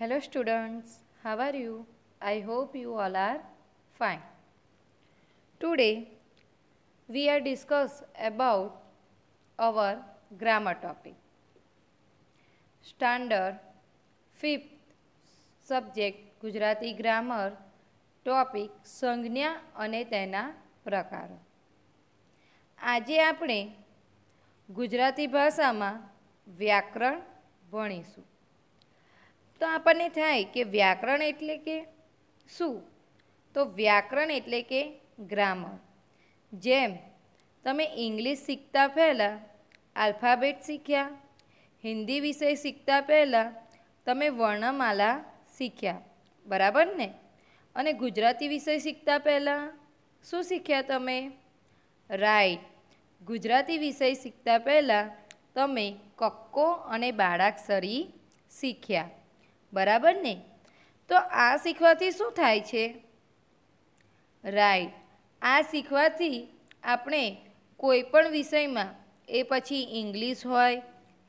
Hello students, how are you? I hope you all are fine. Today we are discuss about our grammar topic. Standard 5th subject Gujarati grammar topic સંજ્ઞા અને તેના પ્રકારો આજે આપણે ગુજરાતી ભાષામાં વ્યાકરણ ભણીશું તો આપણને થાય કે વ્યાકરણ એટલે કે શું તો વ્યાકરણ એટલે કે ગ્રામર જેમ તમે ઇંગ્લિશ શીખતા પહેલાં આલ્ફાબેટ શીખ્યા હિન્દી વિષય શીખતા પહેલાં તમે વર્ણમાલા શીખ્યા બરાબર ને અને ગુજરાતી વિષય શીખતા પહેલાં શું શીખ્યા તમે રાઈટ ગુજરાતી વિષય શીખતા પહેલાં તમે કક્કો અને બાળાક્ષરી શીખ્યા બરાબર ને તો આ શીખવાથી શું થાય છે રાઈટ આ શીખવાથી આપણે કોઈપણ વિષયમાં એ પછી ઇંગ્લિશ હોય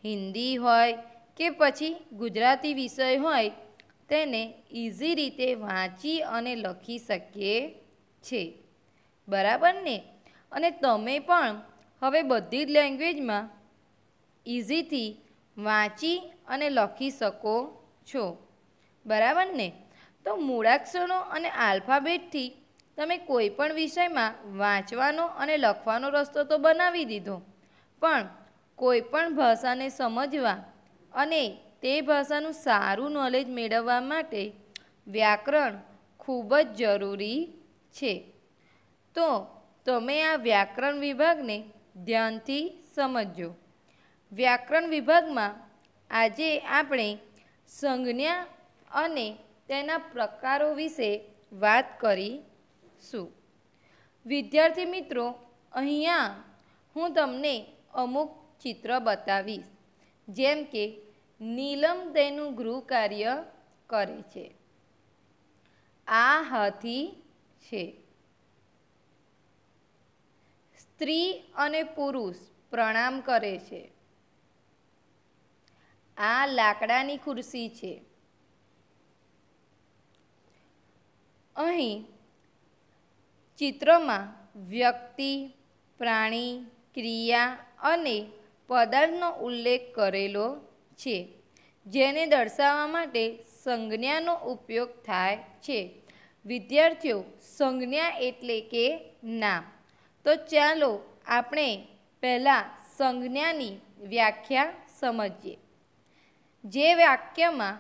હિન્દી હોય કે પછી ગુજરાતી વિષય હોય તેને ઇઝી રીતે વાંચી અને લખી શકીએ છે બરાબર ને અને તમે પણ હવે બધી જ લેંગ્વેજમાં ઇઝીથી વાંચી અને લખી શકો છો બરાબર ને તો મૂળાક્ષરો અને આલ્ફાબેટથી તમે કોઈ પણ વિષયમાં વાંચવાનો અને લખવાનો રસ્તો તો બનાવી દીધો પણ કોઈ પણ ભાષાને સમજવા અને તે ભાષાનું સારું નોલેજ મેળવવા માટે વ્યાકરણ ખૂબ જ જરૂરી છે તો તમે આ વ્યાકરણ વિભાગને ધ્યાનથી સમજો વ્યાકરણ વિભાગમાં આજે આપણે સંજ્ઞા અને તેના પ્રકારો વિશે વાત કરીશું વિદ્યાર્થી મિત્રો અહીંયા હું તમને અમુક ચિત્ર બતાવીશ જેમ કે નીલમ તેનું ગૃહ કાર્ય કરે છે આ હાથી છે સ્ત્રી અને પુરુષ પ્રણામ કરે છે આ લાકડાની ખુરશી છે અહીં ચિત્રમાં વ્યક્તિ પ્રાણી ક્રિયા અને પદાર્થનો ઉલ્લેખ કરેલો છે જેને દર્શાવવા માટે સંજ્ઞાનો ઉપયોગ થાય છે વિદ્યાર્થીઓ સંજ્ઞા એટલે કે નામ તો ચાલો આપણે પહેલાં સંજ્ઞાની વ્યાખ્યા સમજીએ જે વાક્યમાં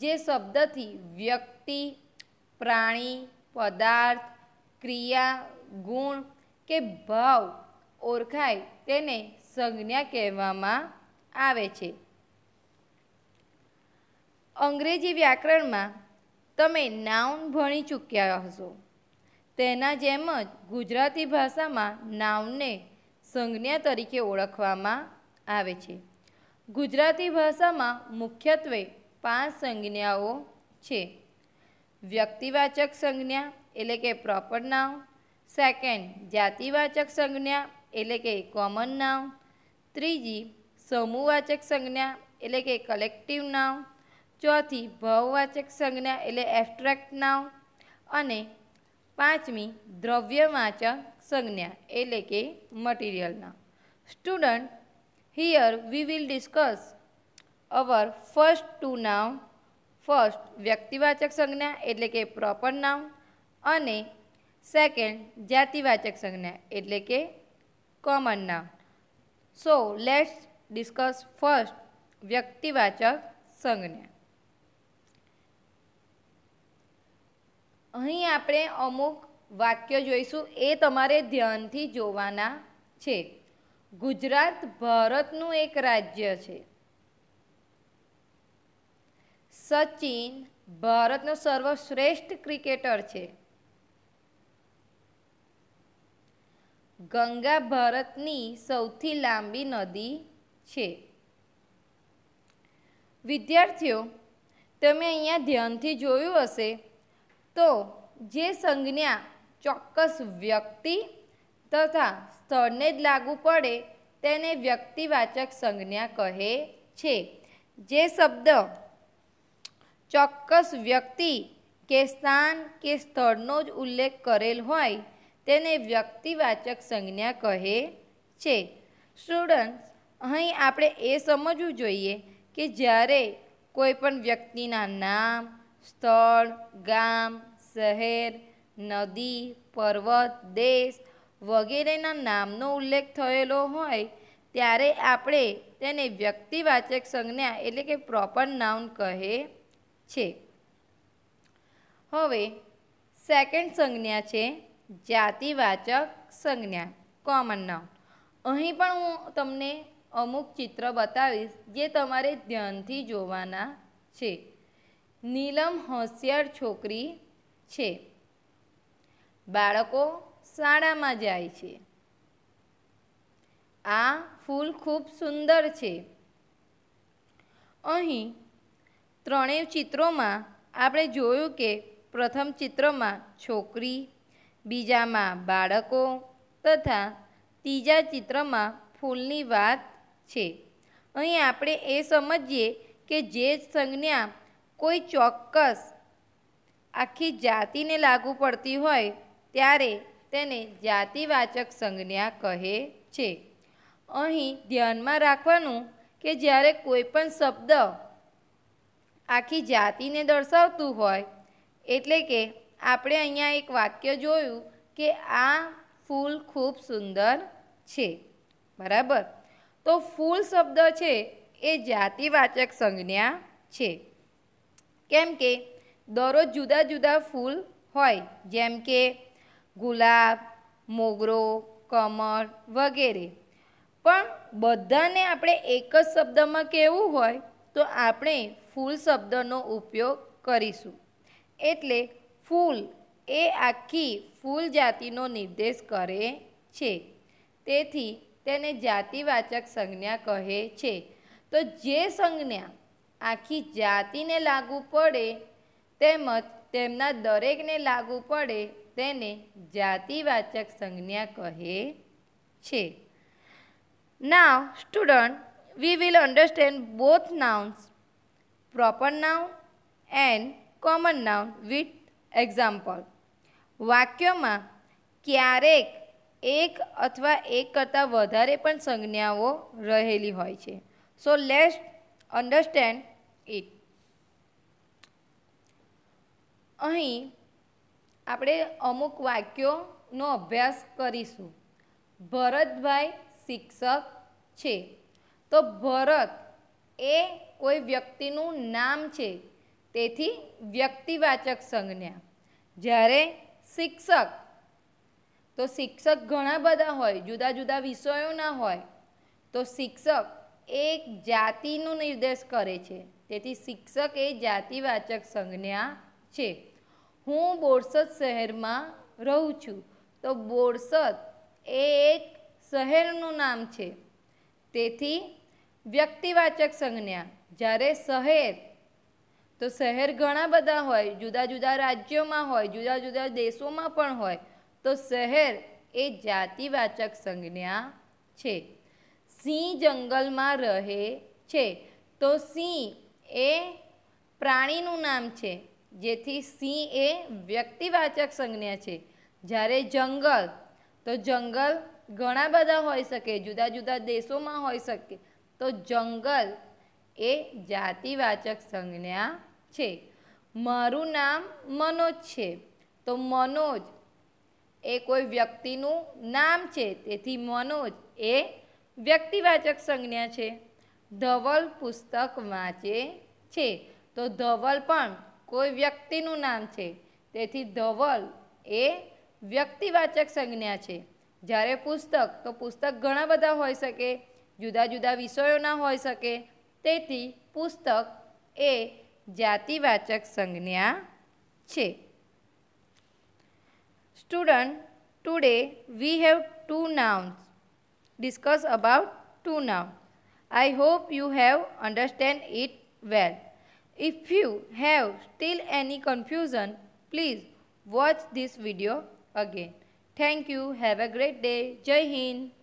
જે શબ્દથી વ્યક્તિ પ્રાણી પદાર્થ ક્રિયા ગુણ કે ભાવ ઓળખાય તેને સંજ્ઞા કહેવામાં આવે છે અંગ્રેજી વ્યાકરણમાં તમે નાઉન ભણી ચૂક્યા હશો તેના જેમ જ ગુજરાતી ભાષામાં નાઉનને સંજ્ઞા તરીકે ઓળખવામાં આવે છે ગુજરાતી ભાષામાં મુખ્યત્વે પાંચ સંજ્ઞાઓ છે વ્યક્તિવાચક સંજ્ઞા એટલે કે પ્રોપર નામ સેકન્ડ જાતિવાચક સંજ્ઞા એટલે કે કોમન નામ ત્રીજી સમૂહવાચક સંજ્ઞા એટલે કે કલેક્ટિવ નામ ચોથી ભાવવાચક સંજ્ઞા એટલે એબ્સ્ટ્રેક્ટ નામ અને પાંચમી દ્રવ્યવાચક સંજ્ઞા એટલે કે મટીરિયલ નામ student Here we will discuss our first two noun. First વ્યક્તિવાચક સંજ્ઞા એટલે કે પ્રોપર નામ અને સેકન્ડ જાતિવાચક સંજ્ઞા એટલે કે કોમન નામ સો લેટ્સ ડિસ્કસ ફર્સ્ટ વ્યક્તિવાચક સંજ્ઞા અહીં આપણે અમુક વાક્યો જોઈશું એ તમારે ધ્યાનથી જોવાના છે ગુજરાત ભારતનું એક રાજ્ય છે સચિન ભારતનો સર્વશ્રેષ્ઠ ક્રિકેટર છે ગંગા ભારતની સૌથી લાંબી નદી છે વિદ્યાર્થીઓ તમે અહીંયા ધ્યાનથી જોયું હશે તો જે સંજ્ઞા ચોક્કસ વ્યક્તિ તથા સ્થળને જ લાગુ પડે તેને વ્યક્તિવાચક સંજ્ઞા કહે છે જે શબ્દ ચોક્કસ વ્યક્તિ કે સ્થાન કે સ્થળનો જ ઉલ્લેખ કરેલ હોય તેને વ્યક્તિવાચક સંજ્ઞા કહે છે સ્ટુડન્ટ્સ અહીં આપણે એ સમજવું જોઈએ કે જ્યારે કોઈપણ વ્યક્તિના નામ સ્થળ ગામ શહેર નદી પર્વત દેશ વગેરેના નામનો ઉલ્લેખ થયેલો હોય ત્યારે આપણે તેને વ્યક્તિવાચક સંજ્ઞા એટલે કે પ્રોપર નાઉન કહે છે હવે સેકન્ડ સંજ્ઞા છે જાતિવાચક સંજ્ઞા કોમન નાઉન અહીં પણ હું તમને અમુક ચિત્ર બતાવીશ જે તમારે ધ્યાનથી જોવાના છે નીલમ હોશિયાર છોકરી છે બાળકો શાળામાં જાય છે આ ફૂલ ખૂબ સુંદર છે અહીં ત્રણેય ચિત્રોમાં આપણે જોયું કે પ્રથમ ચિત્રમાં છોકરી બીજામાં બાળકો તથા ત્રીજા ચિત્રમાં ફૂલની વાત છે અહીં આપણે એ સમજીએ કે જે સંજ્ઞા કોઈ ચોક્કસ આખી જાતિને લાગુ પડતી હોય ત્યારે તેને જાતિવાચક સંજ્ઞા કહે છે અહીં ધ્યાનમાં રાખવાનું કે જ્યારે કોઈ પણ શબ્દ આખી જાતિને દર્શાવતું હોય એટલે કે આપણે અહીંયા એક વાક્ય જોયું કે આ ફૂલ ખૂબ સુંદર છે બરાબર તો ફૂલ શબ્દ છે એ જાતિવાચક સંજ્ઞા છે કેમ કે દરરોજ જુદા જુદા ફૂલ હોય જેમ કે ગુલાબ મોગરો કમળ વગેરે પણ બધાને આપણે એક જ શબ્દમાં કહેવું હોય તો આપણે ફૂલ શબ્દનો ઉપયોગ કરીશું એટલે ફૂલ એ આખી ફૂલ જાતિનો નિર્દેશ કરે છે તેથી તેને જાતિવાચક સંજ્ઞા કહે છે તો જે સંજ્ઞા આખી જાતિને લાગુ પડે તેમજ તેમના દરેકને લાગુ પડે તેને જાતિવાચક સંજ્ઞા કહે છે now student we will understand both nouns proper noun and common noun with example વાક્યોમાં ક્યારેક એક અથવા એક કરતાં વધારે પણ સંજ્ઞાઓ રહેલી હોય છે સો લેટ્સ અન્ડરસ્ટેન્ડ ઇટ અહીં આપણે અમુક વાક્યોનો અભ્યાસ કરીશું ભરતભાઈ શિક્ષક છે તો ભરત એ કોઈ વ્યક્તિનું નામ છે તેથી વ્યક્તિવાચક સંજ્ઞા જ્યારે શિક્ષક તો શિક્ષક ઘણા બધા હોય જુદા જુદા વિષયોના હોય તો શિક્ષક એક જાતિનો નિર્દેશ કરે છે તેથી શિક્ષક એ જાતિવાચક સંજ્ઞા છે હું બોરસદ શહેરમાં રહું છું તો બોરસદ એ એક શહેરનું નામ છે તેથી વ્યક્તિવાચક સંજ્ઞા જ્યારે શહેર તો શહેર ઘણા બધા હોય જુદા જુદા રાજ્યોમાં હોય જુદા જુદા દેશોમાં પણ હોય તો શહેર એ જાતિવાચક સંજ્ઞા છે સિંહ જંગલમાં રહે છે તો સિંહ એ પ્રાણીનું નામ છે જેથી સિંહ એ વ્યક્તિવાચક સંજ્ઞા છે જ્યારે જંગલ તો જંગલ ઘણા બધા હોઈ શકે જુદા જુદા દેશોમાં હોઈ શકે તો જંગલ એ જાતિવાચક સંજ્ઞા છે મારું નામ મનોજ છે તો મનોજ એ કોઈ વ્યક્તિનું નામ છે તેથી મનોજ એ વ્યક્તિવાચક સંજ્ઞા છે ધવલ પુસ્તક વાંચે છે તો ધવલ પણ કોઈ વ્યક્તિનું નામ છે તેથી ધવલ એ વ્યક્તિવાચક સંજ્ઞા છે જ્યારે પુસ્તક તો પુસ્તક ઘણા બધા હોઈ શકે જુદા જુદા વિષયોના હોઈ શકે તેથી પુસ્તક એ જાતિવાચક સંજ્ઞા છે student today we have two nouns discuss about two noun I hope you have understand it well If you have still any confusion, please watch this video again. Thank you. Have a great day. Jai Hind.